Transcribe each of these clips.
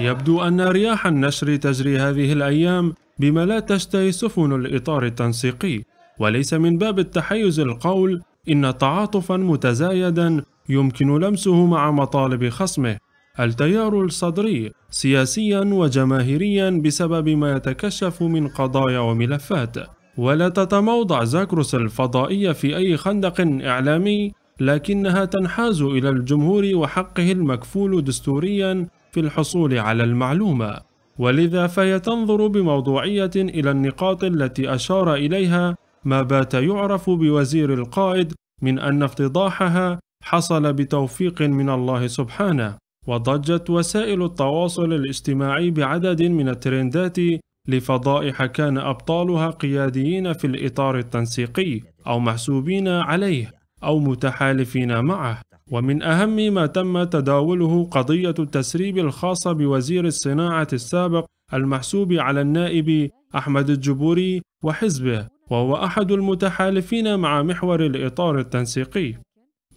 يبدو أن رياح النشر تجري هذه الأيام بما لا تشتهي سفن الإطار التنسيقي وليس من باب التحيز القول إن تعاطفا متزايدا يمكن لمسه مع مطالب خصمه التيار الصدري سياسيا وجماهيريا بسبب ما يتكشف من قضايا وملفات ولا تتموضع زاكروس الفضائية في أي خندق إعلامي لكنها تنحاز إلى الجمهور وحقه المكفول دستوريا في الحصول على المعلومة ولذا فهي تنظر بموضوعية إلى النقاط التي أشار إليها ما بات يعرف بوزير القائد من أن افتضاحها حصل بتوفيق من الله سبحانه وضجت وسائل التواصل الاجتماعي بعدد من الترندات لفضائح كان أبطالها قياديين في الإطار التنسيقي أو محسوبين عليه أو متحالفين معه ومن أهم ما تم تداوله قضية التسريب الخاصة بوزير الصناعة السابق المحسوب على النائب أحمد الجبوري وحزبه وهو أحد المتحالفين مع محور الإطار التنسيقي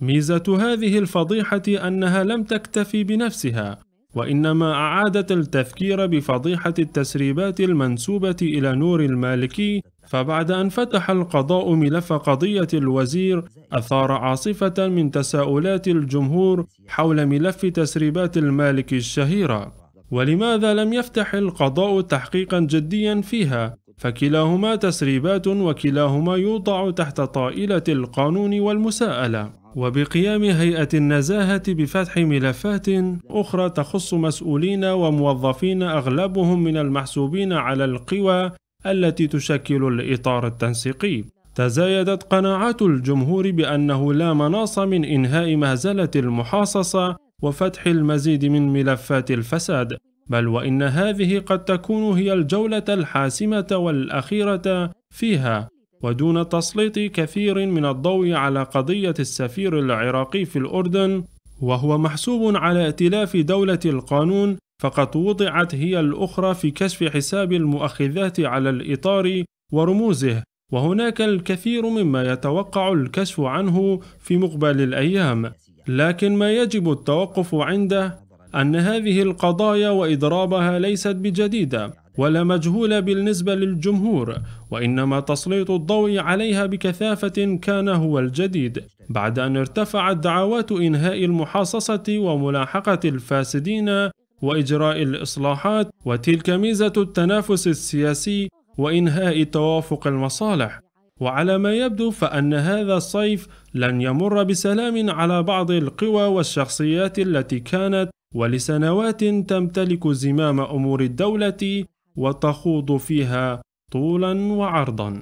ميزة هذه الفضيحة أنها لم تكتفي بنفسها وإنما أعادت التفكير بفضيحة التسريبات المنسوبة إلى نور المالكي فبعد أن فتح القضاء ملف قضية الوزير أثار عاصفة من تساؤلات الجمهور حول ملف تسريبات المالك الشهيرة ولماذا لم يفتح القضاء تحقيقا جديا فيها فكلاهما تسريبات وكلاهما يوضع تحت طائلة القانون والمساءلة وبقيام هيئة النزاهة بفتح ملفات أخرى تخص مسؤولين وموظفين أغلبهم من المحسوبين على القوى التي تشكل الإطار التنسيقي. تزايدت قناعات الجمهور بأنه لا مناص من إنهاء مهزلة المحاصصة وفتح المزيد من ملفات الفساد، بل وإن هذه قد تكون هي الجولة الحاسمة والأخيرة فيها ودون تسليط كثير من الضوء على قضية السفير العراقي في الأردن وهو محسوب على ائتلاف دولة القانون فقد وضعت هي الأخرى في كشف حساب المؤخذات على الإطار ورموزه وهناك الكثير مما يتوقع الكشف عنه في مقبل الأيام لكن ما يجب التوقف عنده أن هذه القضايا وإضرابها ليست بجديدة ولا مجهولة بالنسبة للجمهور وإنما تسليط الضوء عليها بكثافة كان هو الجديد بعد أن ارتفعت دعوات إنهاء المحاصصة وملاحقة الفاسدين وإجراء الإصلاحات وتلك ميزة التنافس السياسي وإنهاء توافق المصالح وعلى ما يبدو فأن هذا الصيف لن يمر بسلام على بعض القوى والشخصيات التي كانت ولسنوات تمتلك زمام أمور الدولة وتخوض فيها طولا وعرضا